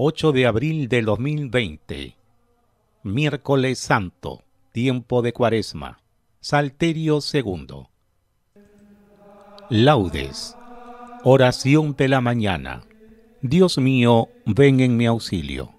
8 de abril de 2020. Miércoles Santo, tiempo de Cuaresma. Salterio segundo. Laudes. Oración de la mañana. Dios mío, ven en mi auxilio.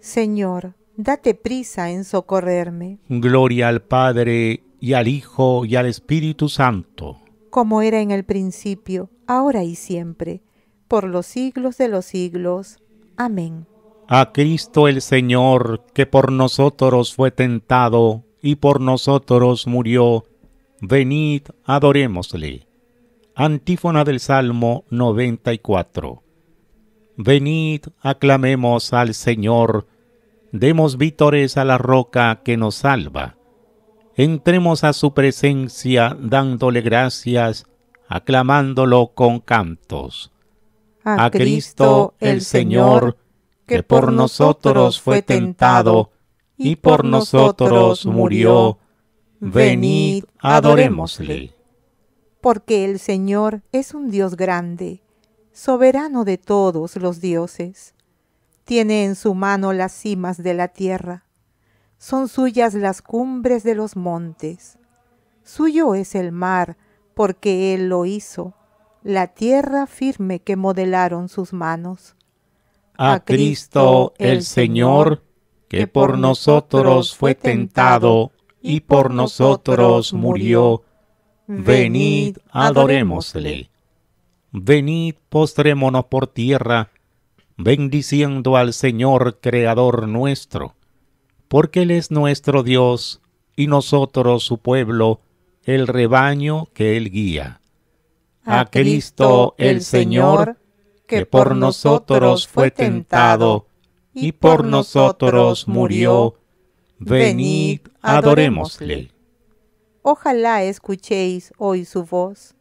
Señor, date prisa en socorrerme. Gloria al Padre y al Hijo y al Espíritu Santo. Como era en el principio, ahora y siempre, por los siglos de los siglos. Amén. A Cristo el Señor, que por nosotros fue tentado y por nosotros murió, venid, adorémosle. Antífona del Salmo 94. Venid, aclamemos al Señor, demos vítores a la roca que nos salva. Entremos a su presencia dándole gracias, aclamándolo con cantos a Cristo el Señor, que por nosotros fue tentado y por nosotros murió. Venid, adorémosle. Porque el Señor es un Dios grande, soberano de todos los dioses. Tiene en su mano las cimas de la tierra. Son suyas las cumbres de los montes. Suyo es el mar, porque Él lo hizo la tierra firme que modelaron sus manos. A Cristo el Señor, que por nosotros fue tentado y por nosotros murió, venid, adorémosle. Venid, postrémonos por tierra, bendiciendo al Señor Creador nuestro, porque Él es nuestro Dios y nosotros su pueblo, el rebaño que Él guía a Cristo el Señor, que por nosotros fue tentado y por nosotros murió. Venid, adorémosle. Ojalá escuchéis hoy su voz.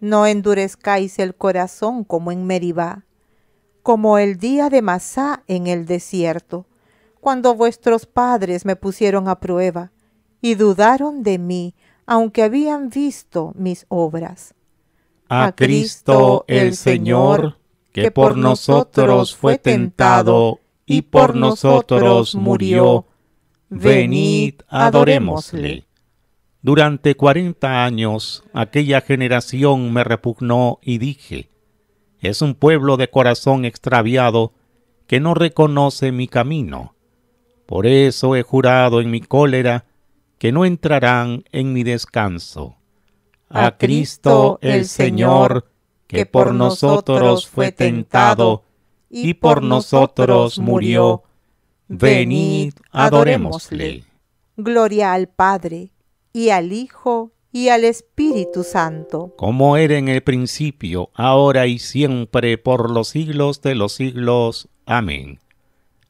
No endurezcáis el corazón como en Meribá, como el día de Masá en el desierto, cuando vuestros padres me pusieron a prueba y dudaron de mí, aunque habían visto mis obras a Cristo el Señor, que por nosotros fue tentado y por nosotros murió. Venid, adorémosle. Durante cuarenta años aquella generación me repugnó y dije, es un pueblo de corazón extraviado que no reconoce mi camino. Por eso he jurado en mi cólera que no entrarán en mi descanso a Cristo el Señor, que por nosotros fue tentado y por nosotros murió. Venid, adorémosle. Gloria al Padre, y al Hijo, y al Espíritu Santo. Como era en el principio, ahora y siempre, por los siglos de los siglos. Amén.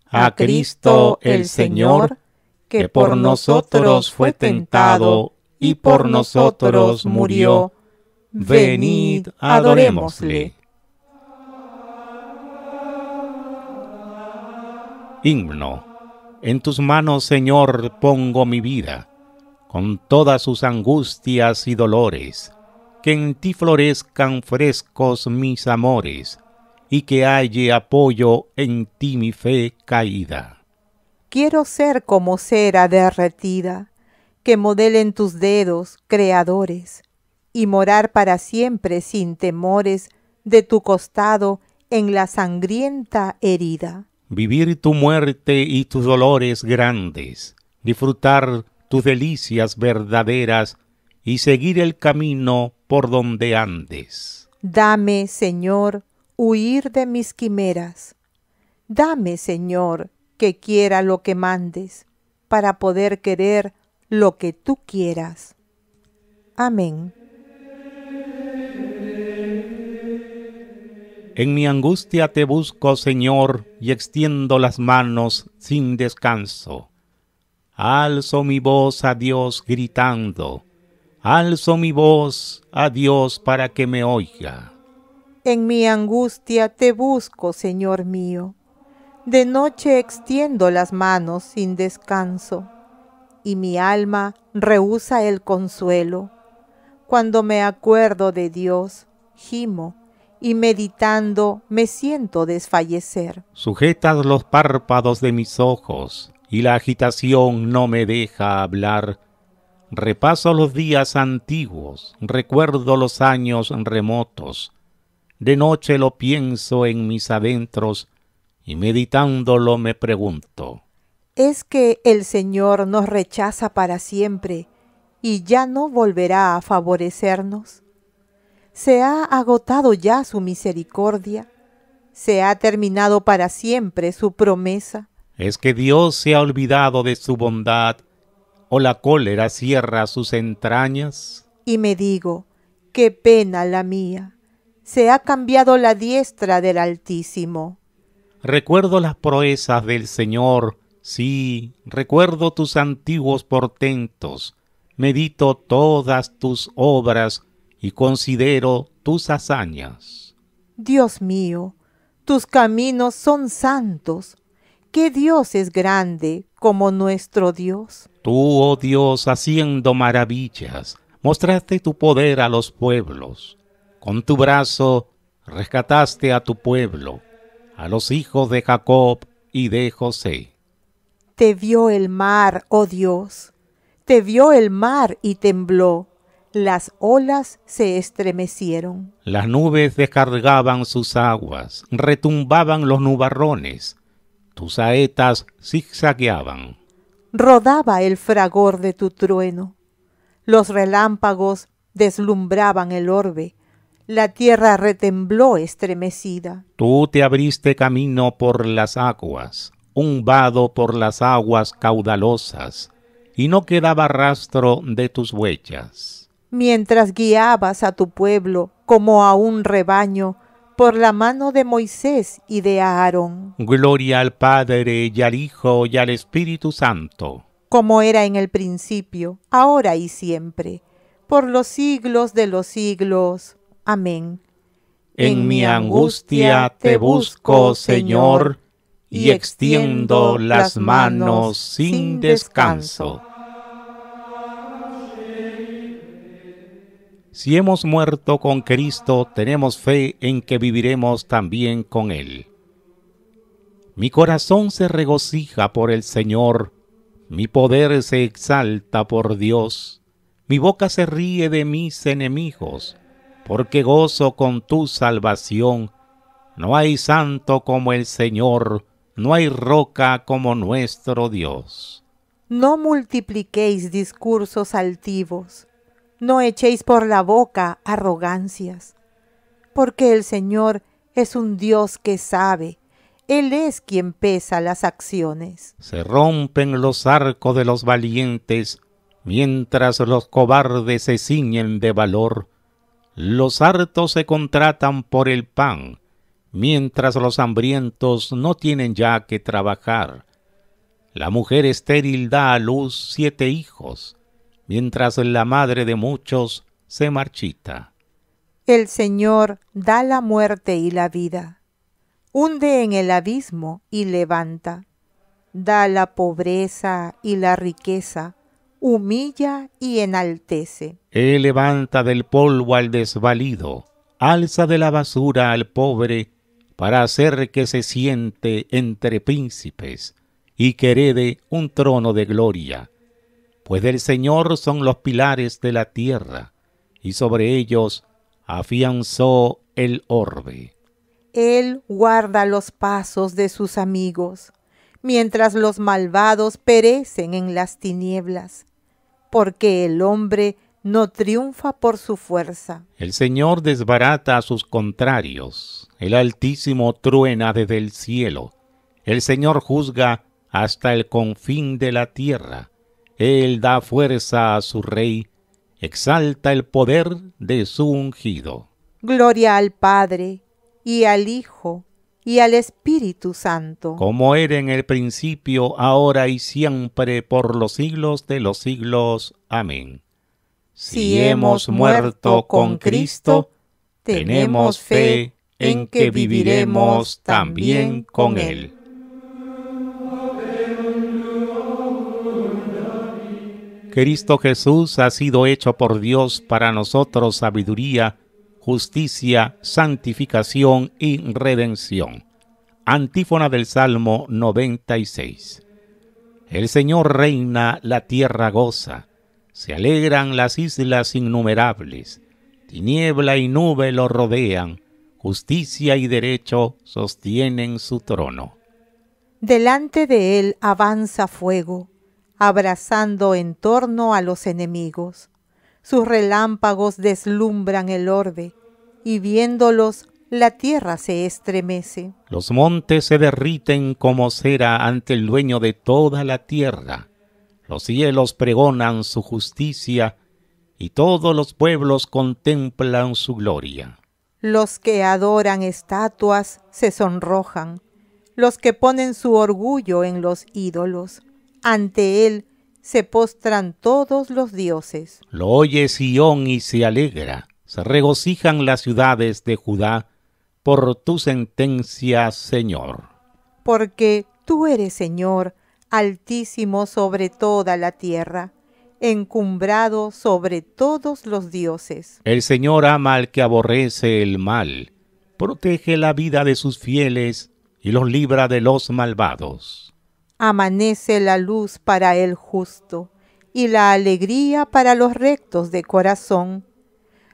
A Cristo el Señor, que por nosotros fue tentado y por nosotros murió. Venid, adorémosle. Himno. En tus manos, Señor, pongo mi vida, con todas sus angustias y dolores, que en ti florezcan frescos mis amores, y que halle apoyo en ti mi fe caída. Quiero ser como cera derretida que modelen tus dedos, creadores, y morar para siempre sin temores de tu costado en la sangrienta herida. Vivir tu muerte y tus dolores grandes, disfrutar tus delicias verdaderas y seguir el camino por donde andes. Dame, Señor, huir de mis quimeras. Dame, Señor, que quiera lo que mandes, para poder querer lo que tú quieras. Amén. En mi angustia te busco, Señor, y extiendo las manos sin descanso. Alzo mi voz a Dios gritando. Alzo mi voz a Dios para que me oiga. En mi angustia te busco, Señor mío. De noche extiendo las manos sin descanso y mi alma rehúsa el consuelo. Cuando me acuerdo de Dios, gimo y meditando me siento desfallecer. Sujetas los párpados de mis ojos y la agitación no me deja hablar. Repaso los días antiguos, recuerdo los años remotos. De noche lo pienso en mis adentros y meditándolo me pregunto, es que el Señor nos rechaza para siempre y ya no volverá a favorecernos. Se ha agotado ya su misericordia, se ha terminado para siempre su promesa. Es que Dios se ha olvidado de su bondad o la cólera cierra sus entrañas. Y me digo, qué pena la mía, se ha cambiado la diestra del Altísimo. Recuerdo las proezas del Señor, Sí, recuerdo tus antiguos portentos, medito todas tus obras y considero tus hazañas. Dios mío, tus caminos son santos. ¿Qué Dios es grande como nuestro Dios? Tú, oh Dios, haciendo maravillas, mostraste tu poder a los pueblos. Con tu brazo rescataste a tu pueblo, a los hijos de Jacob y de José. Te vio el mar, oh Dios, te vio el mar y tembló, las olas se estremecieron. Las nubes descargaban sus aguas, retumbaban los nubarrones, tus saetas zigzagueaban. Rodaba el fragor de tu trueno, los relámpagos deslumbraban el orbe, la tierra retembló estremecida. Tú te abriste camino por las aguas, un vado por las aguas caudalosas, y no quedaba rastro de tus huellas. Mientras guiabas a tu pueblo como a un rebaño, por la mano de Moisés y de Aarón. Gloria al Padre y al Hijo y al Espíritu Santo. Como era en el principio, ahora y siempre, por los siglos de los siglos. Amén. En, en mi angustia te busco, Señor y extiendo las manos sin descanso. Si hemos muerto con Cristo, tenemos fe en que viviremos también con Él. Mi corazón se regocija por el Señor, mi poder se exalta por Dios, mi boca se ríe de mis enemigos, porque gozo con tu salvación. No hay santo como el Señor, no hay roca como nuestro Dios. No multipliquéis discursos altivos, no echéis por la boca arrogancias, porque el Señor es un Dios que sabe, Él es quien pesa las acciones. Se rompen los arcos de los valientes, mientras los cobardes se ciñen de valor. Los hartos se contratan por el pan, mientras los hambrientos no tienen ya que trabajar. La mujer estéril da a luz siete hijos, mientras la madre de muchos se marchita. El Señor da la muerte y la vida, hunde en el abismo y levanta, da la pobreza y la riqueza, humilla y enaltece. Él levanta del polvo al desvalido, alza de la basura al pobre para hacer que se siente entre príncipes y que herede un trono de gloria. Pues del Señor son los pilares de la tierra, y sobre ellos afianzó el orbe. Él guarda los pasos de sus amigos, mientras los malvados perecen en las tinieblas, porque el hombre no triunfa por su fuerza. El Señor desbarata a sus contrarios, el Altísimo truena desde el cielo, el Señor juzga hasta el confín de la tierra, Él da fuerza a su Rey, exalta el poder de su ungido. Gloria al Padre, y al Hijo, y al Espíritu Santo. Como era en el principio, ahora y siempre, por los siglos de los siglos. Amén si hemos muerto con Cristo, tenemos fe en que viviremos también con Él. Cristo Jesús ha sido hecho por Dios para nosotros sabiduría, justicia, santificación y redención. Antífona del Salmo 96. El Señor reina, la tierra goza se alegran las islas innumerables, tiniebla y nube lo rodean, justicia y derecho sostienen su trono. Delante de él avanza fuego, abrazando en torno a los enemigos. Sus relámpagos deslumbran el orbe, y viéndolos la tierra se estremece. Los montes se derriten como cera ante el dueño de toda la tierra. Los cielos pregonan su justicia y todos los pueblos contemplan su gloria. Los que adoran estatuas se sonrojan, los que ponen su orgullo en los ídolos. Ante él se postran todos los dioses. Lo oye Sión y se alegra, se regocijan las ciudades de Judá por tu sentencia, Señor. Porque tú eres Señor, altísimo sobre toda la tierra, encumbrado sobre todos los dioses. El Señor ama al que aborrece el mal, protege la vida de sus fieles y los libra de los malvados. Amanece la luz para el justo y la alegría para los rectos de corazón.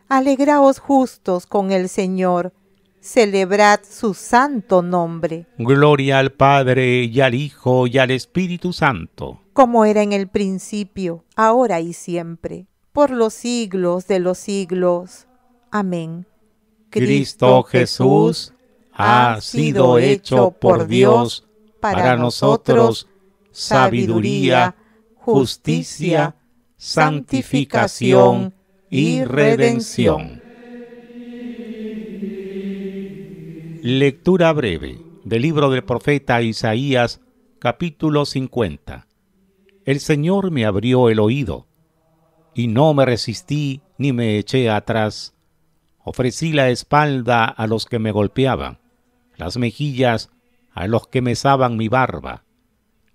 Alegraos justos con el Señor, celebrad su santo nombre. Gloria al Padre y al Hijo y al Espíritu Santo. Como era en el principio, ahora y siempre, por los siglos de los siglos. Amén. Cristo, Jesús ha sido hecho por Dios para nosotros sabiduría, justicia, santificación y redención. Lectura breve del libro del profeta Isaías, capítulo 50. El Señor me abrió el oído, y no me resistí ni me eché atrás. Ofrecí la espalda a los que me golpeaban, las mejillas a los que mesaban mi barba.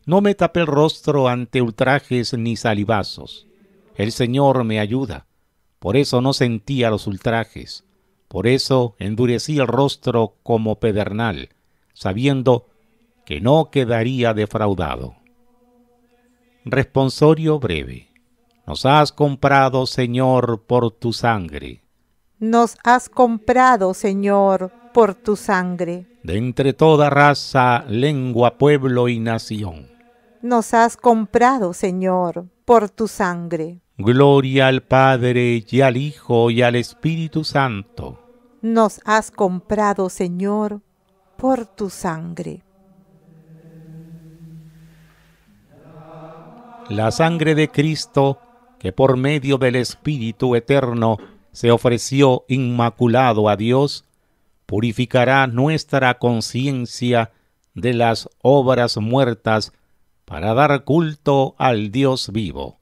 No me tapé el rostro ante ultrajes ni salivazos. El Señor me ayuda, por eso no sentía los ultrajes. Por eso endurecí el rostro como pedernal, sabiendo que no quedaría defraudado. Responsorio breve. Nos has comprado, Señor, por tu sangre. Nos has comprado, Señor, por tu sangre. De entre toda raza, lengua, pueblo y nación. Nos has comprado, Señor, por tu sangre. Gloria al Padre y al Hijo y al Espíritu Santo nos has comprado, Señor, por tu sangre. La sangre de Cristo, que por medio del Espíritu Eterno se ofreció inmaculado a Dios, purificará nuestra conciencia de las obras muertas para dar culto al Dios vivo.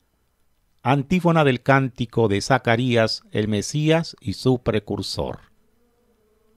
Antífona del cántico de Zacarías el Mesías y su precursor.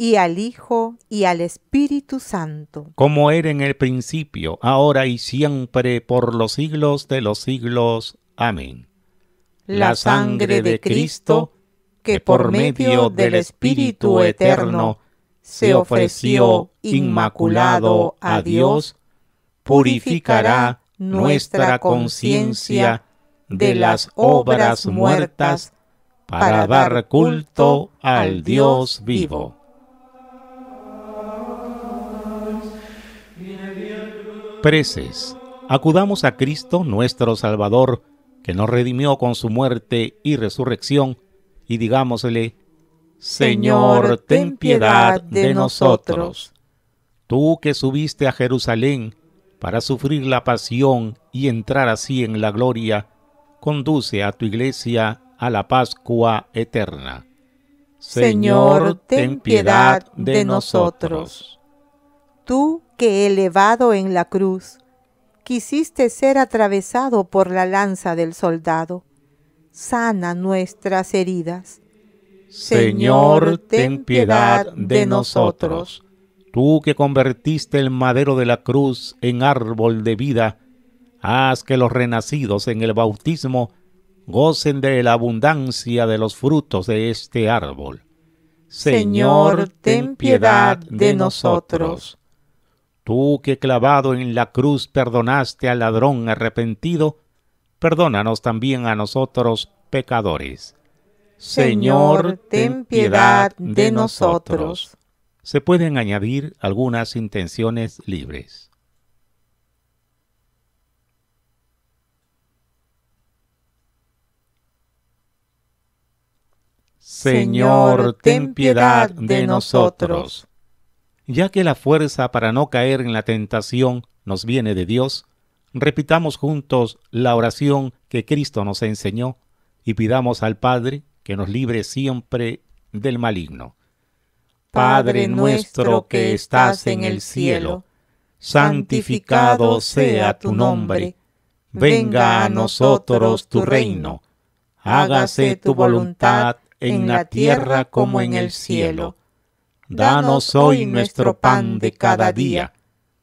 y al Hijo y al Espíritu Santo. Como era en el principio, ahora y siempre, por los siglos de los siglos. Amén. La sangre de Cristo, que por medio del Espíritu Eterno se ofreció inmaculado a Dios, purificará nuestra conciencia de las obras muertas para dar culto al Dios vivo. preces, acudamos a Cristo nuestro Salvador, que nos redimió con su muerte y resurrección, y digámosle, Señor, ten piedad de nosotros. Tú que subiste a Jerusalén para sufrir la pasión y entrar así en la gloria, conduce a tu iglesia a la Pascua eterna. Señor, ten piedad de nosotros. Tú que elevado en la cruz, quisiste ser atravesado por la lanza del soldado. Sana nuestras heridas. Señor, ten piedad de nosotros. Tú que convertiste el madero de la cruz en árbol de vida, haz que los renacidos en el bautismo gocen de la abundancia de los frutos de este árbol. Señor, ten piedad de nosotros. Tú que clavado en la cruz perdonaste al ladrón arrepentido, perdónanos también a nosotros pecadores. Señor, ten piedad de nosotros. Se pueden añadir algunas intenciones libres. Señor, ten piedad de nosotros ya que la fuerza para no caer en la tentación nos viene de Dios, repitamos juntos la oración que Cristo nos enseñó y pidamos al Padre que nos libre siempre del maligno. Padre nuestro que estás en el cielo, santificado sea tu nombre, venga a nosotros tu reino, hágase tu voluntad en la tierra como en el cielo. Danos hoy nuestro pan de cada día.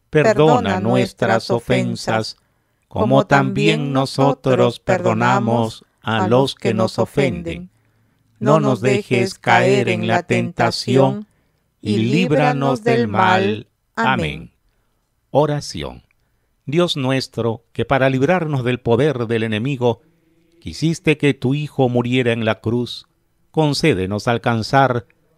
Perdona nuestras ofensas, como también nosotros perdonamos a los que nos ofenden. No nos dejes caer en la tentación, y líbranos del mal. Amén. Oración. Dios nuestro, que para librarnos del poder del enemigo, quisiste que tu Hijo muriera en la cruz, concédenos alcanzar